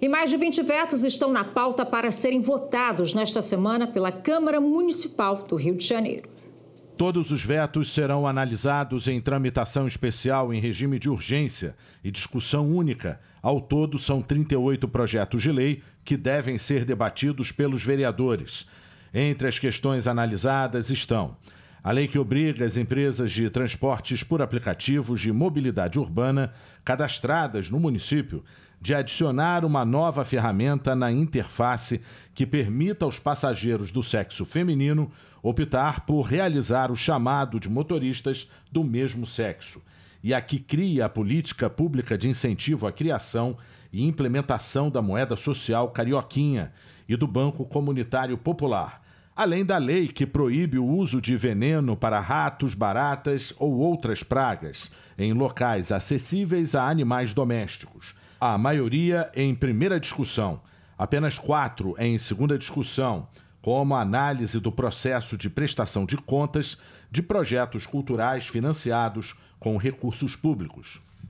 E mais de 20 vetos estão na pauta para serem votados nesta semana pela Câmara Municipal do Rio de Janeiro. Todos os vetos serão analisados em tramitação especial em regime de urgência e discussão única. Ao todo, são 38 projetos de lei que devem ser debatidos pelos vereadores. Entre as questões analisadas estão a lei que obriga as empresas de transportes por aplicativos de mobilidade urbana cadastradas no município de adicionar uma nova ferramenta na interface que permita aos passageiros do sexo feminino optar por realizar o chamado de motoristas do mesmo sexo e a que cria a política pública de incentivo à criação e implementação da moeda social carioquinha e do Banco Comunitário Popular além da lei que proíbe o uso de veneno para ratos, baratas ou outras pragas em locais acessíveis a animais domésticos. A maioria em primeira discussão, apenas quatro em segunda discussão, como análise do processo de prestação de contas de projetos culturais financiados com recursos públicos.